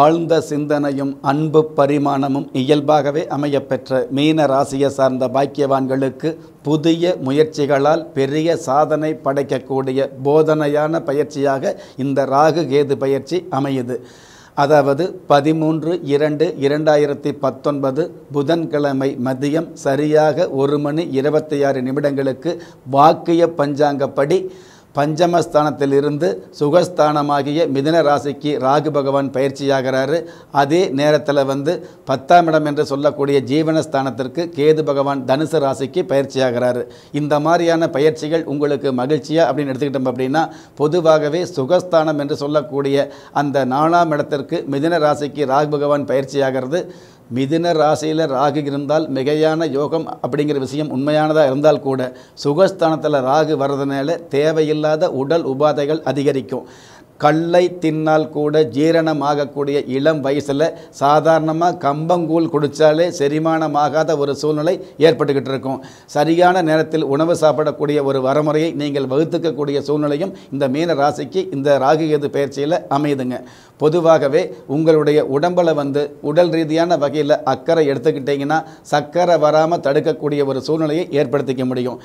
ஆழ்ந்த சிந்தனையும் அன்பு பரிமாணமும் இயல்பாகவே அமையப்பெற்ற மீன ராசியை சார்ந்த பாக்கியவான்களுக்கு புதிய முயற்சிகளால் பெரிய சாதனை படைக்கக்கூடிய போதனையான பயிற்சியாக இந்த ராகு கேது பயிற்சி அமையுது அதாவது பதிமூன்று இரண்டு இரண்டாயிரத்தி பத்தொன்பது புதன்கிழமை மதியம் சரியாக ஒரு மணி இருபத்தி ஆறு நிமிடங்களுக்கு வாக்கிய பஞ்சாங்கப்படி பஞ்சமஸ்தானத்திலிருந்து சுகஸ்தானமாகிய மிதன ராசிக்கு ராகு பகவான் பயிற்சியாகிறாரு அதே நேரத்தில் வந்து பத்தாம் இடம் என்று சொல்லக்கூடிய ஜீவனஸ்தானத்திற்கு கேது பகவான் தனுசு ராசிக்கு பயிற்சியாகிறாரு இந்த மாதிரியான பயிற்சிகள் உங்களுக்கு மகிழ்ச்சியாக அப்படின்னு எடுத்துக்கிட்டோம் அப்படின்னா பொதுவாகவே சுகஸ்தானம் என்று சொல்லக்கூடிய அந்த நாலாம் இடத்திற்கு மிதன ராசிக்கு ராகு பகவான் பயிற்சியாகிறது மிதின ராசியில் ராகு இருந்தால் மிகையான யோகம் அப்படிங்கிற விஷயம் உண்மையானதாக இருந்தால் கூட சுகஸ்தானத்தில் ராகு வர்றதுனால தேவையில்லாத உடல் உபாதைகள் அதிகரிக்கும் கல்லை தின்னால் கூட ஜீரணமாகக்கூடிய இளம் வயசில் சாதாரணமாக கம்பங்கூழ் குடித்தாலே செரிமானமாகாத ஒரு சூழ்நிலை ஏற்பட்டுக்கிட்டு இருக்கும் சரியான நேரத்தில் உணவு சாப்பிடக்கூடிய ஒரு வரமுறையை நீங்கள் வகுத்துக்கக்கூடிய சூழ்நிலையும் இந்த மீன ராசிக்கு இந்த ராகு எது பயிற்சியில் அமையுதுங்க பொதுவாகவே உங்களுடைய உடம்பில் வந்து உடல் ரீதியான வகையில் அக்கறை எடுத்துக்கிட்டிங்கன்னா சக்கரை வராமல் தடுக்கக்கூடிய ஒரு சூழ்நிலையை ஏற்படுத்திக்க முடியும்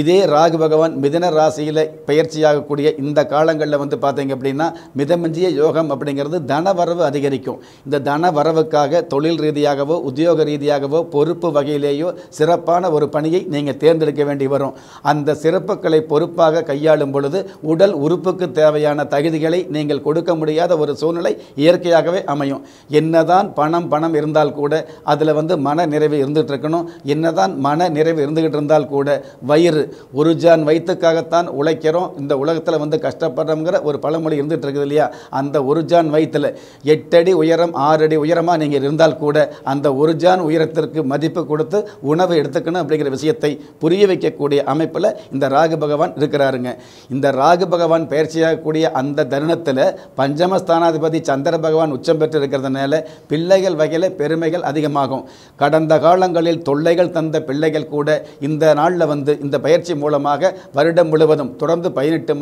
இதே ராகு பகவான் மிதன ராசியில் பயிற்சியாகக்கூடிய இந்த காலங்களில் வந்து பார்த்தீங்க அப்படின்னா மிதமஞ்சிய யோகம் அப்படிங்கிறது தன வரவு அதிகரிக்கும் இந்த தன வரவுக்காக தொழில் ரீதியாகவோ உத்தியோக ரீதியாகவோ பொறுப்பு வகையிலேயோ சிறப்பான ஒரு பணியை நீங்கள் தேர்ந்தெடுக்க வேண்டி வரும் அந்த சிறப்புகளை பொறுப்பாக கையாளும் பொழுது உடல் உறுப்புக்கு தேவையான தகுதிகளை நீங்கள் கொடுக்க முடியாத ஒரு சூழ்நிலை இயற்கையாகவே அமையும் என்னதான் பணம் பணம் இருந்தால் கூட அதில் வந்து மன நிறைவு இருந்துகிட்டு இருக்கணும் என்னதான் மன நிறைவு இருந்துகிட்டு இருந்தால் கூட வயிறு வயிறு ஒரு ஜான் வயிற்றுக்காகத்தான் உழைக்கிறோம் இந்த உலகத்தில் வந்து கஷ்டப்படுறோங்கிற ஒரு பழமொழி இருந்துகிட்டு இருக்குது இல்லையா அந்த ஒரு ஜான் வயிற்றில் எட்டடி உயரம் ஆறு அடி உயரமாக நீங்கள் இருந்தால் கூட அந்த ஒரு ஜான் உயரத்திற்கு மதிப்பு கொடுத்து உணவு எடுத்துக்கணும் அப்படிங்கிற விஷயத்தை புரிய வைக்கக்கூடிய அமைப்பில் இந்த ராகு பகவான் இருக்கிறாருங்க இந்த ராகு பகவான் பயிற்சியாகக்கூடிய அந்த தருணத்தில் பஞ்சமஸ்தானாதிபதி சந்திர பகவான் உச்சம் பெற்று இருக்கிறதுனால பிள்ளைகள் வகையில் பெருமைகள் அதிகமாகும் கடந்த காலங்களில் தொல்லைகள் தந்த பிள்ளைகள் கூட இந்த நாளில் வந்து இந்த பயிற்சி மூலமாக வருடம் முழுவதும் தொடர்ந்து பதினெட்டு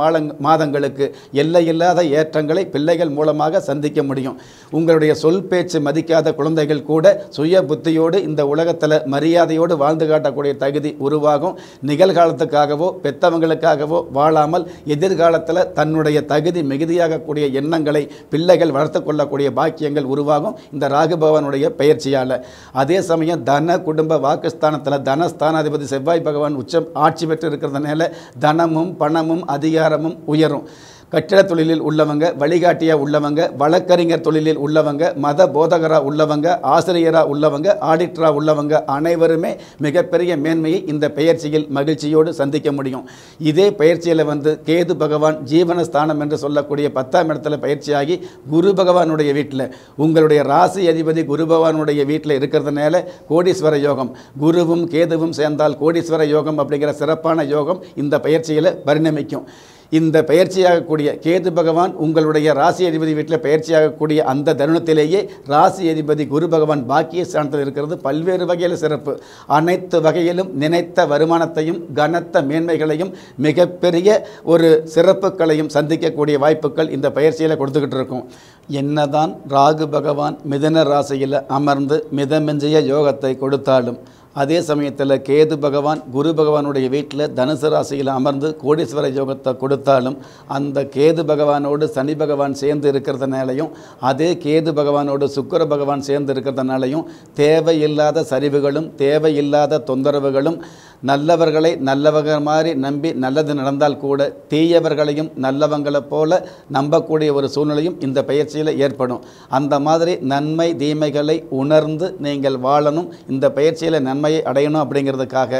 மாதங்களுக்கு எல்லை இல்லாத ஏற்றங்களை பிள்ளைகள் மூலமாக சந்திக்க முடியும் உங்களுடைய சொல் பேச்சு மதிக்காத குழந்தைகள் கூட சுய புத்தியோடு இந்த உலகத்தில் மரியாதையோடு வாழ்ந்து காட்டக்கூடிய தகுதி உருவாகும் நிகழ்காலத்துக்காகவோ பெத்தவங்களுக்காகவோ வாழாமல் எதிர்காலத்தில் தன்னுடைய தகுதி மிகுதியாகக்கூடிய எண்ணங்களை பிள்ளைகள் வளர்த்து கொள்ளக்கூடிய பாக்கியங்கள் உருவாகும் இந்த ராகுபவனுடைய பயிற்சியால் அதே சமயம் தன குடும்ப வாக்குஸ்தானத்தில் தனஸ்தானாதிபதி செவ்வாய் பகவான் உச்சம் ஆட்சி ஆட்சி பெற்று இருக்கிறதுனால தனமும் பணமும் அதிகாரமும் உயரும் கட்டிட தொழிலில் உள்ளவங்க வழிகாட்டியாக உள்ளவங்க வழக்கறிஞர் தொழிலில் உள்ளவங்க மத போதகராக உள்ளவங்க ஆசிரியராக உள்ளவங்க ஆடிட்டராக உள்ளவங்க அனைவருமே மிகப்பெரிய மேன்மையை இந்த பெயர்ச்சியில் மகிழ்ச்சியோடு சந்திக்க முடியும் இதே பயிற்சியில் வந்து கேது பகவான் ஜீவனஸ்தானம் என்று சொல்லக்கூடிய பத்தாம் இடத்துல பயிற்சியாகி குரு பகவானுடைய வீட்டில் உங்களுடைய ராசி அதிபதி குரு பகவானுடைய வீட்டில் இருக்கிறதுனால கோடீஸ்வர யோகம் குருவும் கேதுவும் சேர்ந்தால் கோடீஸ்வர யோகம் அப்படிங்கிற சிறப்பான யோகம் இந்த பயிற்சியில் பரிணமிக்கும் இந்த பயிற்சியாகக்கூடிய கேது பகவான் உங்களுடைய ராசி அதிபதி வீட்டில் பயிற்சியாகக்கூடிய அந்த தருணத்திலேயே ராசி அதிபதி குரு பகவான் பாக்கிய ஸ்தானத்தில் இருக்கிறது பல்வேறு வகையில் சிறப்பு அனைத்து வகையிலும் நினைத்த வருமானத்தையும் கனத்த மேன்மைகளையும் மிகப்பெரிய ஒரு சிறப்புகளையும் சந்திக்கக்கூடிய வாய்ப்புகள் இந்த பயிற்சியில் கொடுத்துக்கிட்டு இருக்கும் என்னதான் ராகு பகவான் மிதன ராசியில் அமர்ந்து மிதமெஞ்சிய யோகத்தை கொடுத்தாலும் அதே சமயத்தில் கேது பகவான் குரு பகவானுடைய வீட்டில் தனுசு ராசியில் அமர்ந்து கோடீஸ்வர யோகத்தை கொடுத்தாலும் அந்த கேது பகவானோடு சனி பகவான் சேர்ந்து இருக்கிறதுனாலையும் அதே கேது பகவானோடு சுக்கர பகவான் சேர்ந்து இருக்கிறதுனாலையும் தேவையில்லாத சரிவுகளும் தேவையில்லாத தொந்தரவுகளும் நல்லவர்களை நல்லவங்க மாதிரி நம்பி நல்லது நடந்தால் கூட தீயவர்களையும் நல்லவங்களைப் போல நம்பக்கூடிய ஒரு சூழ்நிலையும் இந்த பயிற்சியில் ஏற்படும் அந்த மாதிரி நன்மை தீமைகளை உணர்ந்து நீங்கள் வாழணும் இந்த பயிற்சியில் நன்மை தன்மையை அடையணும் அப்படிங்கிறதுக்காக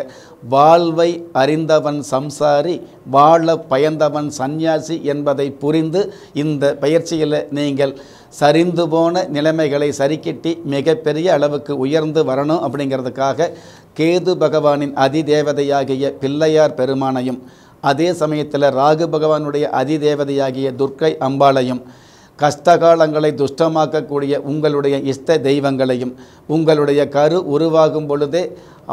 வாழ்வை அறிந்தவன் சம்சாரி வாழ பயந்தவன் சந்நியாசி என்பதை புரிந்து இந்த பயிற்சியில் நீங்கள் சரிந்து போன நிலைமைகளை சரிக்கிட்டி மிகப்பெரிய அளவுக்கு உயர்ந்து வரணும் அப்படிங்கிறதுக்காக கேது பகவானின் அதிதேவதையாகிய பிள்ளையார் பெருமானையும் அதே சமயத்தில் ராகு பகவானுடைய அதிதேவதையாகிய துர்க்கை அம்பாளையும் கஷ்டகாலங்களை துஷ்டமாக்கக்கூடிய உங்களுடைய இஷ்ட தெய்வங்களையும் உங்களுடைய கரு உருவாகும் பொழுதே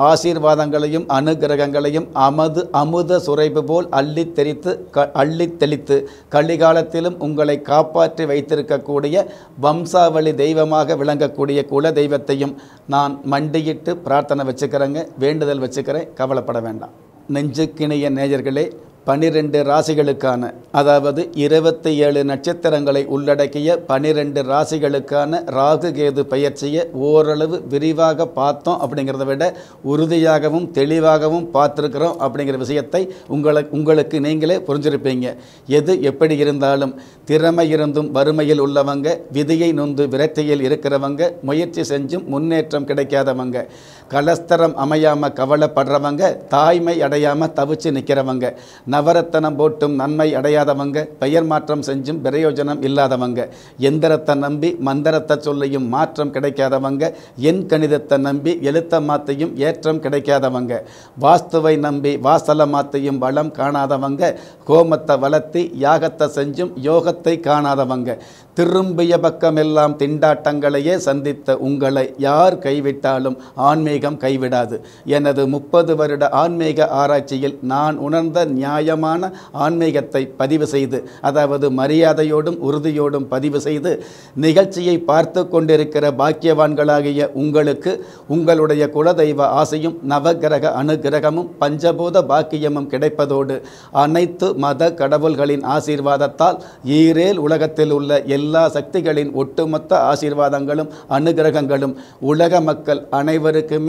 ஆசீர்வாதங்களையும் அனுகிரகங்களையும் அமது அமுத சுரைப்பு போல் அள்ளி தெரித்து க அள்ளி தெளித்து கலிகாலத்திலும் உங்களை காப்பாற்றி வைத்திருக்கக்கூடிய வம்சாவளி தெய்வமாக விளங்கக்கூடிய குல தெய்வத்தையும் நான் மண்டியிட்டு பிரார்த்தனை வச்சுக்கிறேங்க வேண்டுதல் வச்சுக்கிறேன் கவலைப்பட வேண்டாம் நெஞ்சுக்கிணைய நேயர்களே பனிரெண்டு ராசிகளுக்கான அதாவது இருபத்தி ஏழு நட்சத்திரங்களை உள்ளடக்கிய பனிரெண்டு ராசிகளுக்கான ராகு கேது பயிற்சியை ஓரளவு விரிவாக பார்த்தோம் அப்படிங்கிறத விட உறுதியாகவும் தெளிவாகவும் பார்த்துருக்கிறோம் அப்படிங்கிற விஷயத்தை உங்களை உங்களுக்கு நீங்களே புரிஞ்சிருப்பீங்க எது எப்படி இருந்தாலும் திறமை இருந்தும் வறுமையில் உள்ளவங்க விதியை நொந்து விரக்தியில் இருக்கிறவங்க முயற்சி செஞ்சும் முன்னேற்றம் கிடைக்காதவங்க கலஸ்தரம் அமையாமல் கவலைப்படுறவங்க தாய்மை அடையாமல் தவிச்சு நிற்கிறவங்க நவரத்தனம் போட்டும் நன்மை அடையாதவங்க பெயர் மாற்றம் செஞ்சும் பிரயோஜனம் இல்லாதவங்க எந்திரத்தை நம்பி மந்திரத்தை சொல்லியும் மாற்றம் கிடைக்காதவங்க என் கணிதத்தை நம்பி எழுத்த மாத்தையும் ஏற்றம் கிடைக்காதவங்க வாஸ்துவை நம்பி வாசல மாத்தையும் வளம் காணாதவங்க கோமத்தை வளர்த்தி யாகத்தை செஞ்சும் யோகத்தை காணாதவங்க திரும்பிய பக்கமெல்லாம் திண்டாட்டங்களையே சந்தித்த உங்களை யார் கைவிட்டாலும் ஆன்மீக ஆன்மீகம் கைவிடாது எனது முப்பது வருட ஆன்மீக ஆராய்ச்சியில் நான் உணர்ந்த நியாயமான ஆன்மீகத்தை பதிவு செய்து அதாவது மரியாதையோடும் உறுதியோடும் பதிவு செய்து நிகழ்ச்சியை பார்த்து கொண்டிருக்கிற பாக்கியவான்களாகிய உங்களுக்கு உங்களுடைய குலதெய்வ ஆசையும் நவகிரக அனுகிரகமும் பஞ்சபூத பாக்கியமும் கிடைப்பதோடு அனைத்து மத கடவுள்களின் ஆசீர்வாதத்தால் ஈரேல் உலகத்தில் உள்ள எல்லா சக்திகளின் ஒட்டுமொத்த ஆசீர்வாதங்களும் அனுகிரகங்களும் உலக மக்கள் அனைவருக்குமே